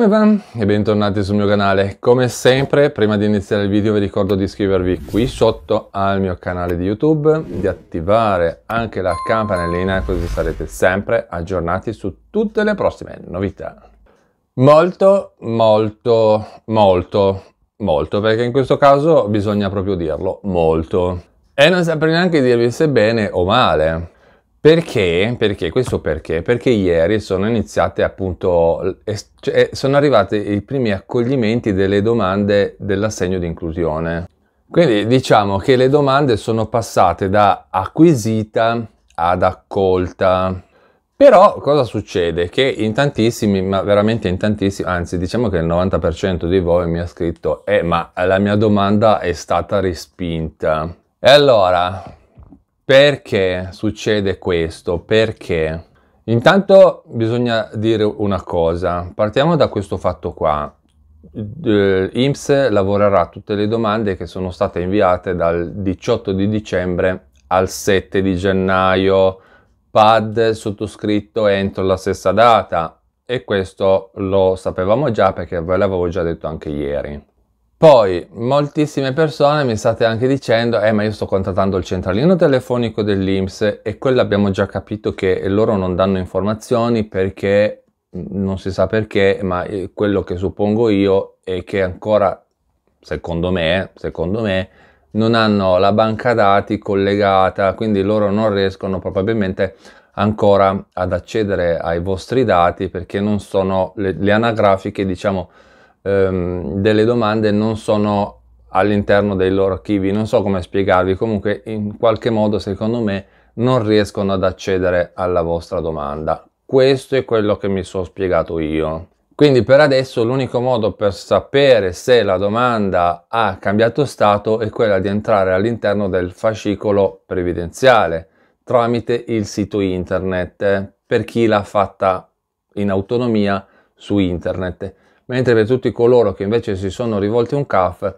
Come va? E bentornati sul mio canale. Come sempre, prima di iniziare il video vi ricordo di iscrivervi qui sotto al mio canale di YouTube, di attivare anche la campanellina così sarete sempre aggiornati su tutte le prossime novità. Molto, molto, molto, molto, perché in questo caso bisogna proprio dirlo, molto. E non saprei neanche dirvi se bene o male. Perché? Perché? Questo perché? Perché ieri sono iniziate appunto, cioè sono arrivati i primi accoglimenti delle domande dell'assegno di inclusione. Quindi diciamo che le domande sono passate da acquisita ad accolta. Però cosa succede? Che in tantissimi, ma veramente in tantissimi, anzi diciamo che il 90% di voi mi ha scritto eh ma la mia domanda è stata respinta. E allora, perché succede questo? Perché? Intanto bisogna dire una cosa, partiamo da questo fatto qua. Eh, IMSS lavorerà tutte le domande che sono state inviate dal 18 di dicembre al 7 di gennaio, PAD sottoscritto entro la stessa data e questo lo sapevamo già perché ve l'avevo già detto anche ieri. Poi moltissime persone mi state anche dicendo, eh ma io sto contattando il centralino telefonico dell'Inps e quello abbiamo già capito che loro non danno informazioni perché non si sa perché, ma eh, quello che suppongo io è che ancora, secondo me, secondo me, non hanno la banca dati collegata, quindi loro non riescono probabilmente ancora ad accedere ai vostri dati perché non sono le, le anagrafiche, diciamo, ehm, delle domande non sono all'interno dei loro archivi, non so come spiegarvi, comunque in qualche modo secondo me non riescono ad accedere alla vostra domanda. Questo è quello che mi sono spiegato io. Quindi per adesso l'unico modo per sapere se la domanda ha cambiato stato è quella di entrare all'interno del fascicolo previdenziale tramite il sito internet per chi l'ha fatta in autonomia su internet mentre per tutti coloro che invece si sono rivolti a un CAF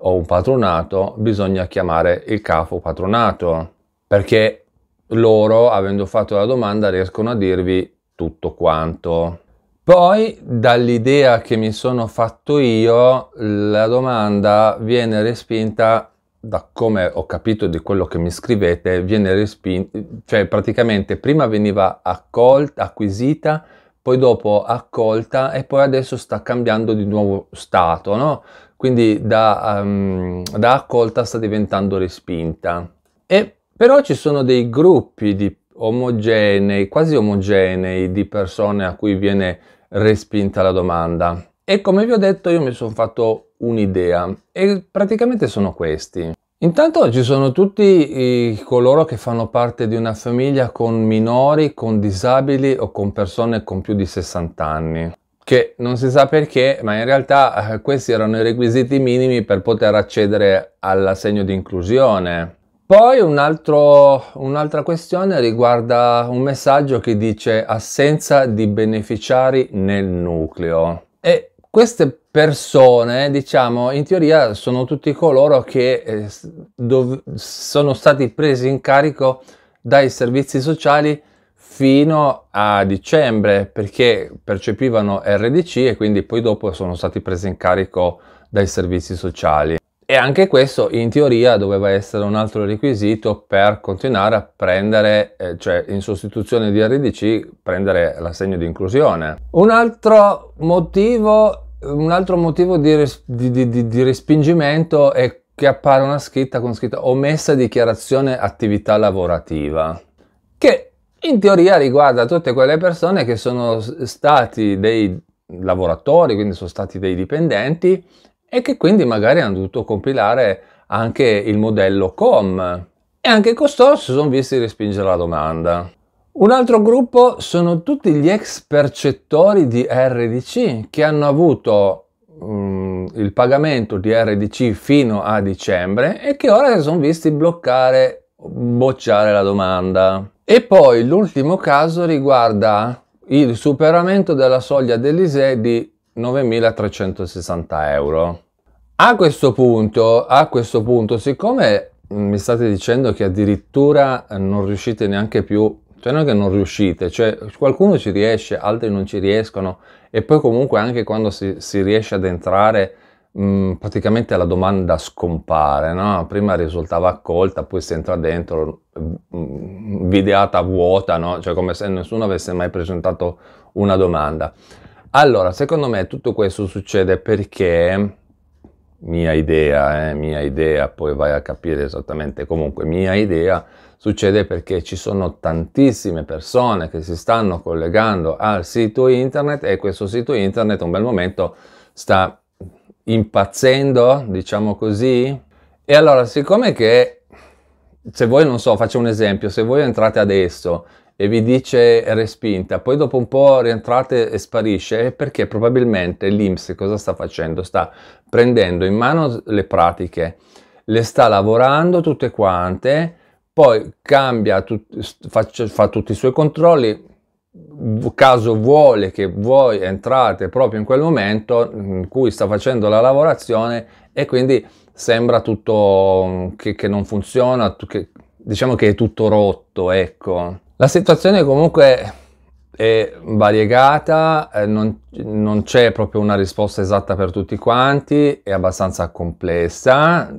o un patronato bisogna chiamare il CAF o patronato perché loro avendo fatto la domanda riescono a dirvi tutto quanto. Poi dall'idea che mi sono fatto io la domanda viene respinta da come ho capito di quello che mi scrivete, viene respinta, cioè praticamente prima veniva accolta, acquisita poi dopo accolta e poi adesso sta cambiando di nuovo stato, no? Quindi da, um, da accolta sta diventando respinta. E però ci sono dei gruppi di omogenei, quasi omogenei, di persone a cui viene respinta la domanda. E come vi ho detto io mi sono fatto un'idea e praticamente sono questi. Intanto ci sono tutti coloro che fanno parte di una famiglia con minori, con disabili o con persone con più di 60 anni che non si sa perché, ma in realtà eh, questi erano i requisiti minimi per poter accedere all'assegno di inclusione. Poi un altro, un'altra questione riguarda un messaggio che dice assenza di beneficiari nel nucleo. E queste persone, diciamo, in teoria sono tutti coloro che eh, dov- sono stati presi in carico dai servizi sociali fino a dicembre perché percepivano RDC e quindi poi dopo sono stati presi in carico dai servizi sociali. E anche questo in teoria doveva essere un altro requisito per continuare a prendere, eh, cioè in sostituzione di RDC, prendere l'assegno di inclusione. Un altro motivo un altro motivo di, res- di, di, di, respingimento è che appare una scritta con scritta omessa dichiarazione attività lavorativa, che in teoria riguarda tutte quelle persone che sono stati dei lavoratori, quindi sono stati dei dipendenti e che quindi magari hanno dovuto compilare anche il modello COM e anche costoro si sono visti respingere la domanda. Un altro gruppo sono tutti gli ex percettori di RDC che hanno avuto um, il pagamento di RDC fino a dicembre e che ora si sono visti bloccare, bocciare la domanda. E poi l'ultimo caso riguarda il superamento della soglia dell'ISE di 9.360 euro. A questo punto, a questo punto siccome mm, mi state dicendo che addirittura non riuscite neanche più a cioè non è che non riuscite, cioè qualcuno ci riesce, altri non ci riescono e poi comunque anche quando si, si riesce ad entrare mh, mm, praticamente la domanda scompare, no? prima risultava accolta, poi si entra dentro, mh, mm, mm, videata vuota, no? cioè come se nessuno avesse mai presentato una domanda. Allora, secondo me tutto questo succede perché mia idea, eh, mia idea, poi vai a capire esattamente, comunque mia idea succede perché ci sono tantissime persone che si stanno collegando al sito internet e questo sito internet un bel momento sta impazzendo, diciamo così. E allora, siccome che se voi non so, faccio un esempio, se voi entrate adesso e vi dice respinta, poi dopo un po' rientrate e sparisce, perché probabilmente l'IMS cosa sta facendo? Sta prendendo in mano le pratiche, le sta lavorando tutte quante, poi cambia, tut, fa, fa tutti i suoi controlli, caso vuole che voi entrate proprio in quel momento in cui sta facendo la lavorazione e quindi sembra tutto che, che non funziona, che, diciamo che è tutto rotto, ecco. La situazione comunque è variegata, eh, non, non c'è proprio una risposta esatta per tutti quanti, è abbastanza complessa,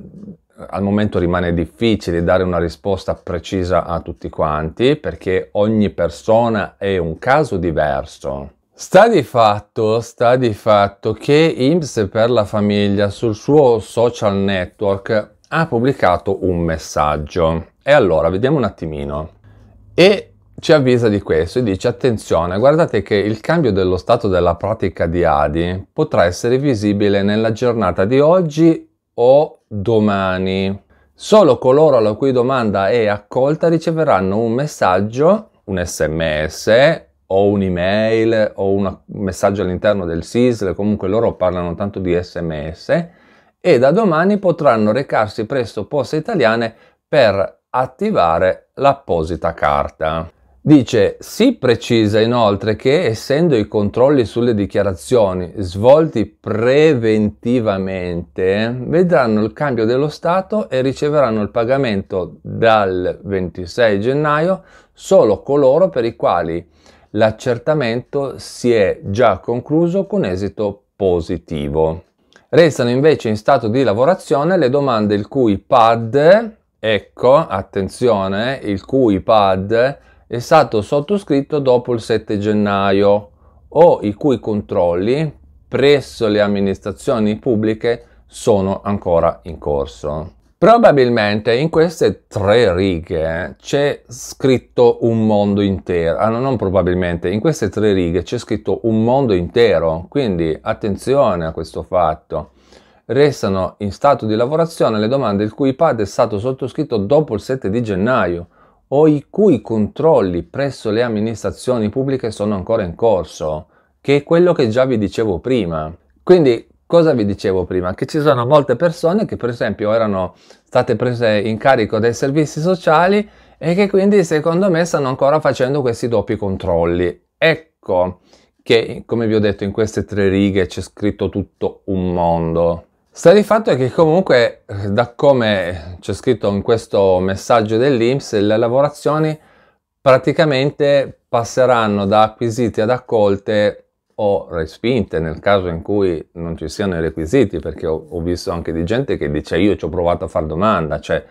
al momento rimane difficile dare una risposta precisa a tutti quanti perché ogni persona è un caso diverso. Sta di fatto, sta di fatto che IMSS per la famiglia sul suo social network ha pubblicato un messaggio. E allora, vediamo un attimino e ci avvisa di questo e dice attenzione, guardate che il cambio dello stato della pratica di Adi potrà essere visibile nella giornata di oggi o domani. Solo coloro la cui domanda è accolta riceveranno un messaggio, un sms o un'email o un messaggio all'interno del SISL, comunque loro parlano tanto di sms e da domani potranno recarsi presso poste italiane per attivare l'apposita carta. Dice, si precisa inoltre che essendo i controlli sulle dichiarazioni svolti preventivamente, vedranno il cambio dello Stato e riceveranno il pagamento dal 26 gennaio solo coloro per i quali l'accertamento si è già concluso con esito positivo. Restano invece in stato di lavorazione le domande il cui PAD ecco, attenzione, il cui pad è stato sottoscritto dopo il 7 gennaio o i cui controlli presso le amministrazioni pubbliche sono ancora in corso. Probabilmente in queste tre righe c'è scritto un mondo intero. Ah, no, non probabilmente, in queste tre righe c'è scritto un mondo intero. Quindi attenzione a questo fatto restano in stato di lavorazione le domande il cui PAD è stato sottoscritto dopo il 7 di gennaio o i cui controlli presso le amministrazioni pubbliche sono ancora in corso, che è quello che già vi dicevo prima. Quindi cosa vi dicevo prima? Che ci sono molte persone che per esempio erano state prese in carico dai servizi sociali e che quindi secondo me stanno ancora facendo questi doppi controlli. Ecco che come vi ho detto in queste tre righe c'è scritto tutto un mondo. Sta di fatto è che comunque, da come c'è scritto in questo messaggio dell'Inps, le lavorazioni praticamente passeranno da acquisite ad accolte o respinte nel caso in cui non ci siano i requisiti, perché ho, ho visto anche di gente che dice io ci ho provato a far domanda, cioè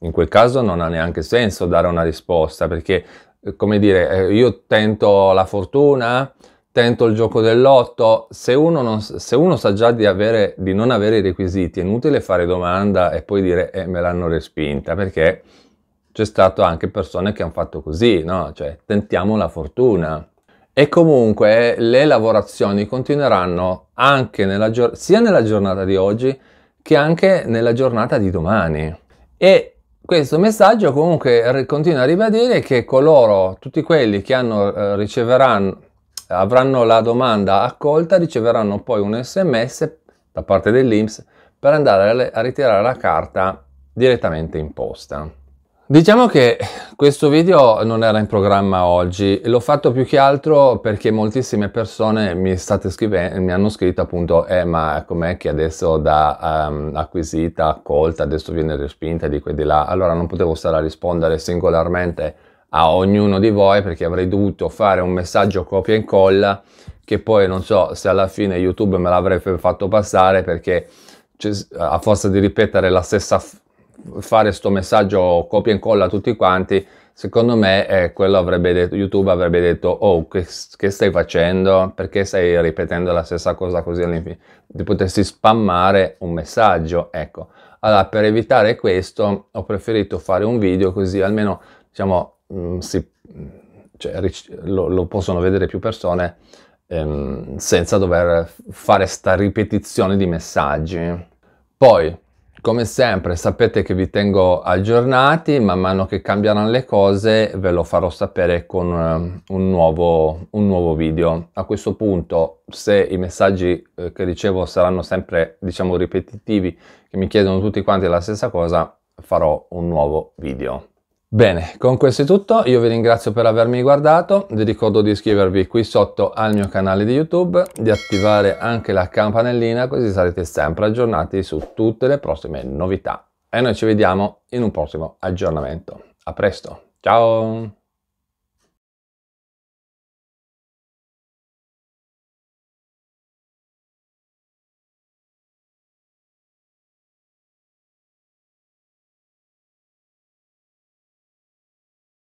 in quel caso non ha neanche senso dare una risposta, perché eh, come dire, eh, io tento la fortuna, tento il gioco dell'otto, se uno, se uno sa già di, avere, di, non avere i requisiti è inutile fare domanda e poi dire eh, me l'hanno respinta, perché c'è stato anche persone che hanno fatto così, no? Cioè, tentiamo la fortuna. E comunque le lavorazioni continueranno anche nella, sia nella giornata di oggi che anche nella giornata di domani. E questo messaggio comunque continua a ribadire che coloro, tutti quelli che hanno, eh, riceveranno, avranno la domanda accolta, riceveranno poi un sms da parte dell'Inps per andare a ritirare la carta direttamente in posta. Diciamo che questo video non era in programma oggi, l'ho fatto più che altro perché moltissime persone mi, mi hanno scritto appunto eh ma com'è che adesso da um, acquisita, accolta, adesso viene respinta di qui e di là, allora non potevo stare a rispondere singolarmente a ognuno di voi perché avrei dovuto fare un messaggio copia e incolla che poi non so se alla fine YouTube me l'avrebbe fatto passare perché a forza di ripetere la stessa fare questo messaggio copia e incolla a tutti quanti secondo me eh, quello avrebbe detto YouTube avrebbe detto oh che, che, stai facendo perché stai ripetendo la stessa cosa così all'infinito di potersi spammare un messaggio ecco allora per evitare questo ho preferito fare un video così almeno diciamo, si, cioè, lo, lo, possono vedere più persone ehm, senza dover fare sta ripetizione di messaggi. Poi, come sempre, sapete che vi tengo aggiornati, man mano che cambieranno le cose ve lo farò sapere con eh, un nuovo, un nuovo video. A questo punto, se i messaggi eh, che ricevo saranno sempre, diciamo, ripetitivi, che mi chiedono tutti quanti la stessa cosa, farò un nuovo video. Bene, con questo è tutto, io vi ringrazio per avermi guardato, vi ricordo di iscrivervi qui sotto al mio canale di YouTube, di attivare anche la campanellina così sarete sempre aggiornati su tutte le prossime novità. E noi ci vediamo in un prossimo aggiornamento. A presto, ciao!